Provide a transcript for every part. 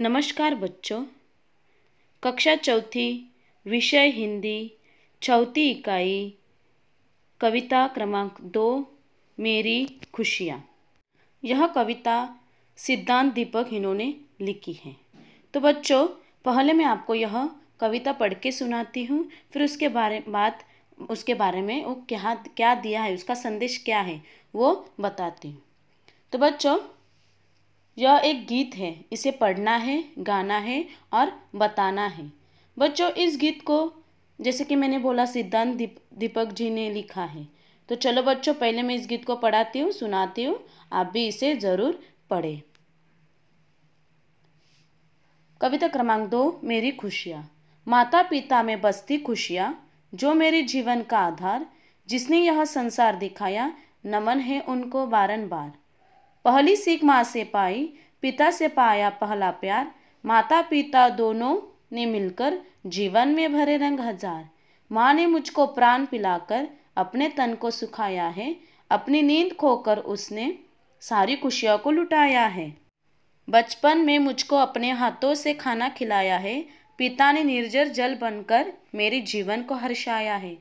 नमस्कार बच्चों कक्षा चौथी विषय हिंदी चौथी इकाई कविता क्रमांक दो मेरी खुशियाँ यह कविता सिद्धांत दीपक इन्होंने लिखी है तो बच्चों पहले मैं आपको यह कविता पढ़ के सुनाती हूँ फिर उसके बारे बात उसके बारे में वो क्या क्या दिया है उसका संदेश क्या है वो बताती हूँ तो बच्चों यह एक गीत है इसे पढ़ना है गाना है और बताना है बच्चों इस गीत को जैसे कि मैंने बोला सिद्धांत दीप दीपक जी ने लिखा है तो चलो बच्चों पहले मैं इस गीत को पढ़ाती हूँ सुनाती हूँ आप भी इसे ज़रूर पढ़ें कविता क्रमांक दो मेरी खुशियाँ माता पिता में बसती खुशियाँ जो मेरे जीवन का आधार जिसने यह संसार दिखाया नमन है उनको बारंबार पहली सीख माँ से पाई पिता से पाया पहला प्यार माता पिता दोनों ने मिलकर जीवन में भरे रंग हजार माँ ने मुझको प्राण पिलाकर अपने तन को सुखाया है अपनी नींद खोकर उसने सारी खुशियों को लुटाया है बचपन में मुझको अपने हाथों से खाना खिलाया है पिता ने निर्जर जल बनकर मेरे जीवन को हर्षाया है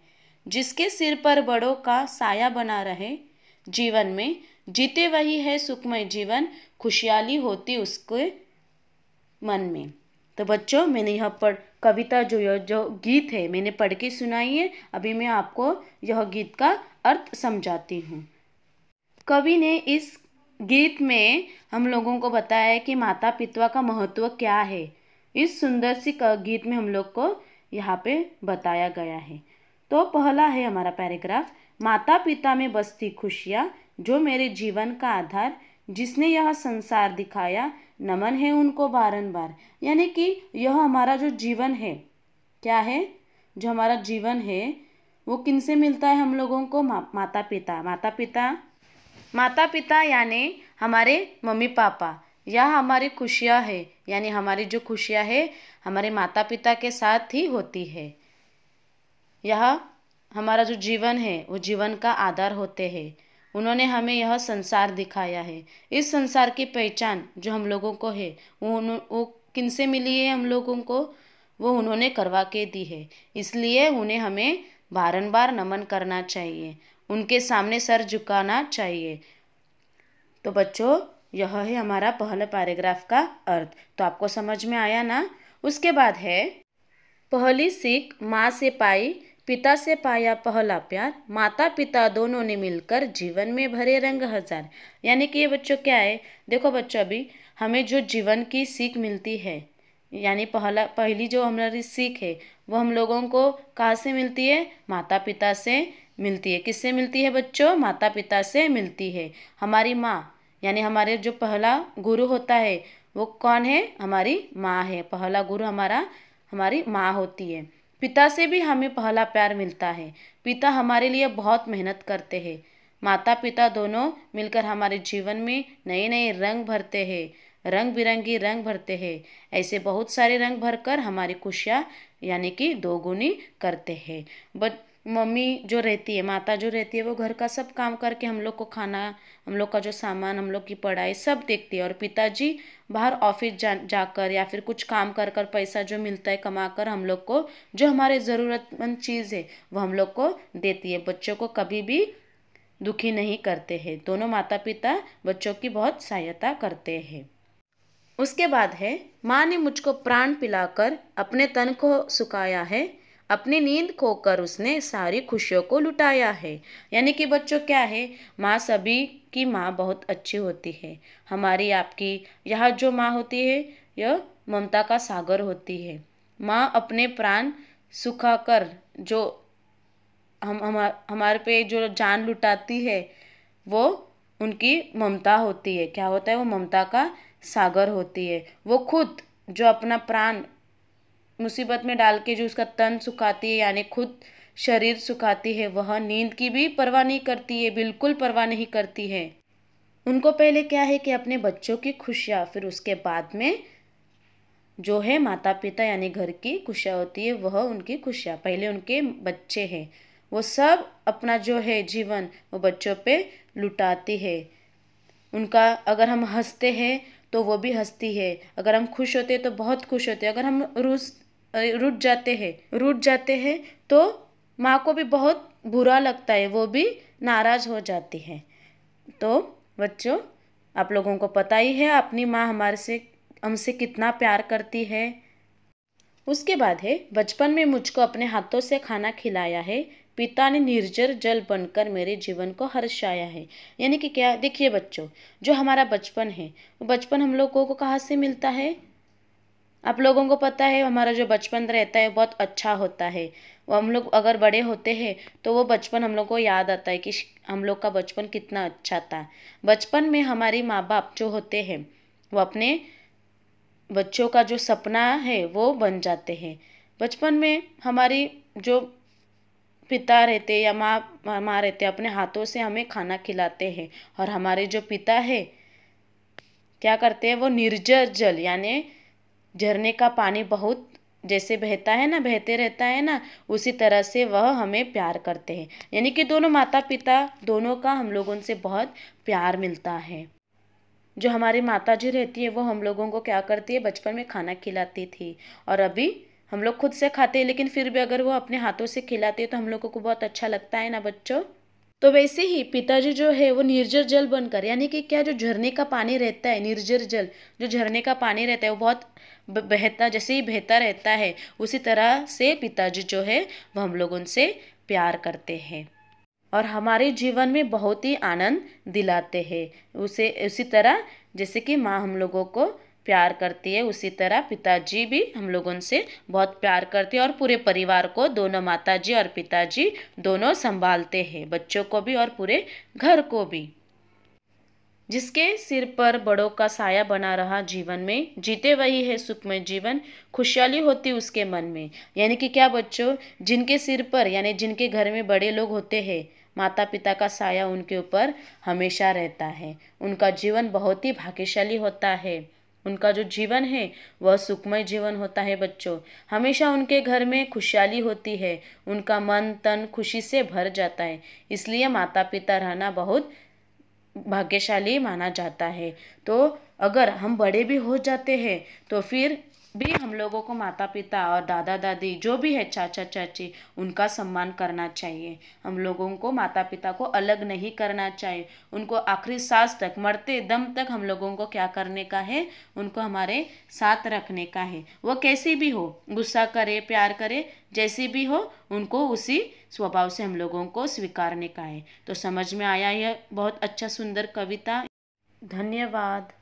जिसके सिर पर बड़ों का साया बना रहे जीवन में जीते वही है सुखमय जीवन खुशहाली होती उसके मन में तो बच्चों मैंने यह पर कविता जो यह जो गीत है मैंने पढ़ के सुनाई है अभी मैं आपको यह गीत का अर्थ समझाती हूँ कवि ने इस गीत में हम लोगों को बताया है कि माता पिता का महत्व क्या है इस सुंदर सी गीत में हम लोग को यहाँ पे बताया गया है तो पहला है हमारा पैराग्राफ माता पिता में बसती खुशियाँ जो मेरे जीवन का आधार जिसने यह संसार दिखाया नमन है उनको बारंबार यानी कि यह हमारा जो जीवन है क्या है जो हमारा जीवन है वो किन से मिलता है हम लोगों को मा, माता पिता माता पिता माता पिता यानी हमारे मम्मी पापा या हमारी खुशियाँ है यानी हमारी जो खुशियाँ है हमारे माता पिता के साथ ही होती है यह हमारा जो जीवन है वो जीवन का आधार होते हैं उन्होंने हमें यह संसार दिखाया है इस संसार की पहचान जो हम लोगों को है वो वो किन से मिली है हम लोगों को वो उन्होंने करवा के दी है इसलिए उन्हें हमें बारंबार नमन करना चाहिए उनके सामने सर झुकाना चाहिए तो बच्चों यह है हमारा पहला पैराग्राफ का अर्थ तो आपको समझ में आया ना उसके बाद है पहली सीख माँ से पाई पिता से पाया पहला प्यार माता पिता दोनों ने मिलकर जीवन में भरे रंग हजार यानी कि ये बच्चों क्या है देखो बच्चों अभी हमें जो जीवन की सीख मिलती है यानी पहला पहली जो हमारी सीख है वो हम लोगों को कहाँ से मिलती है माता पिता से मिलती है किससे मिलती है बच्चों माता पिता से मिलती है हमारी माँ यानी हमारे जो पहला गुरु होता है वो कौन है हमारी माँ है पहला गुरु हमारा हमारी माँ होती है पिता से भी हमें पहला प्यार मिलता है पिता हमारे लिए बहुत मेहनत करते हैं माता पिता दोनों मिलकर हमारे जीवन में नए नए रंग भरते हैं रंग बिरंगी रंग भरते हैं ऐसे बहुत सारे रंग भरकर हमारी खुशियाँ यानी कि दोगुनी करते हैं बट मम्मी जो रहती है माता जो रहती है वो घर का सब काम करके हम लोग को खाना हम लोग का जो सामान हम लोग की पढ़ाई सब देखती है और पिताजी बाहर ऑफिस जा जाकर या फिर कुछ काम कर कर पैसा जो मिलता है कमा कर हम लोग को जो हमारे ज़रूरतमंद चीज़ है वो हम लोग को देती है बच्चों को कभी भी दुखी नहीं करते हैं दोनों माता पिता बच्चों की बहुत सहायता करते हैं उसके बाद है माँ ने मुझको प्राण पिलाकर अपने तन को सुखाया है अपनी नींद खोकर उसने सारी खुशियों को लुटाया है यानी कि बच्चों क्या है माँ सभी की माँ बहुत अच्छी होती है हमारी आपकी यह जो माँ होती है यह ममता का सागर होती है माँ अपने प्राण सुखाकर जो हम हमार हमारे पे जो जान लुटाती है वो उनकी ममता होती है क्या होता है वो ममता का सागर होती है वो खुद जो अपना प्राण मुसीबत में डाल के जो उसका तन सुखाती है यानी खुद शरीर सुखाती है वह नींद की भी परवाह नहीं करती है बिल्कुल परवाह नहीं करती है उनको पहले क्या है कि अपने बच्चों की खुशियाँ फिर उसके बाद में जो है माता पिता यानी घर की खुशियाँ होती है वह उनकी खुशियाँ पहले उनके बच्चे हैं वो सब अपना जो है जीवन वो बच्चों पे लुटाती है उनका अगर हम हंसते हैं तो वो भी हंसती है अगर हम खुश होते हैं तो बहुत खुश होते हैं अगर हम रूस रुट जाते हैं रुट जाते हैं तो माँ को भी बहुत बुरा लगता है वो भी नाराज़ हो जाती है तो बच्चों आप लोगों को पता ही है अपनी माँ हमारे से हमसे कितना प्यार करती है उसके बाद है बचपन में मुझको अपने हाथों से खाना खिलाया है पिता ने निर्जर जल बनकर मेरे जीवन को हर्षाया है यानी कि क्या देखिए बच्चों जो हमारा बचपन है बचपन हम लोगों को कहाँ से मिलता है आप लोगों को पता है हमारा जो बचपन रहता है बहुत अच्छा होता है वो हम लोग अगर बड़े होते हैं तो वो बचपन हम लोग को याद आता है कि हम लोग का बचपन कितना अच्छा था बचपन में हमारे माँ बाप जो होते हैं वो अपने बच्चों का जो सपना है वो बन जाते हैं बचपन में हमारी जो पिता रहते या माँ माँ रहते अपने हाथों से हमें खाना खिलाते हैं और हमारे जो पिता है क्या करते हैं वो निर्जर जल यानी झरने का पानी बहुत जैसे बहता है ना बहते रहता है ना उसी तरह से वह हमें प्यार करते हैं यानी कि दोनों माता पिता दोनों का हम लोगों से बहुत प्यार मिलता है जो हमारी माता जी रहती है वो हम लोगों को क्या करती है बचपन में खाना खिलाती थी और अभी हम लोग खुद से खाते हैं लेकिन फिर भी अगर वो अपने हाथों से खिलाती है तो हम लोगों को बहुत अच्छा लगता है ना बच्चों तो वैसे ही पिताजी जो है वो निर्जर जल बनकर यानी कि क्या जो झरने का पानी रहता है निर्जर जल जो झरने का पानी रहता है वो बहुत बहता जैसे ही बहता रहता है उसी तरह से पिताजी जो है वह हम लोग उनसे प्यार करते हैं और हमारे जीवन में बहुत ही आनंद दिलाते हैं उसे उसी तरह जैसे कि माँ हम लोगों को प्यार करती है उसी तरह पिताजी भी हम लोगों से बहुत प्यार करते हैं और पूरे परिवार को दोनों माताजी और पिताजी दोनों संभालते हैं बच्चों को भी और पूरे घर को भी जिसके सिर पर बड़ों का साया बना रहा जीवन में जीते वही है सुखमय जीवन खुशहाली होती उसके मन में यानी कि क्या बच्चों जिनके सिर पर यानी जिनके घर में बड़े लोग होते हैं माता पिता का साया उनके ऊपर हमेशा रहता है उनका जीवन बहुत ही भाग्यशाली होता है उनका जो जीवन है वह सुखमय जीवन होता है बच्चों हमेशा उनके घर में खुशहाली होती है उनका मन तन खुशी से भर जाता है इसलिए माता पिता रहना बहुत भाग्यशाली माना जाता है तो अगर हम बड़े भी हो जाते हैं तो फिर भी हम लोगों को माता पिता और दादा दादी जो भी है चाचा चाची उनका सम्मान करना चाहिए हम लोगों को माता पिता को अलग नहीं करना चाहिए उनको आखिरी सांस तक मरते दम तक हम लोगों को क्या करने का है उनको हमारे साथ रखने का है वो कैसी भी हो गुस्सा करे प्यार करे जैसी भी हो उनको उसी स्वभाव से हम लोगों को स्वीकारने का है तो समझ में आया यह बहुत अच्छा सुंदर कविता धन्यवाद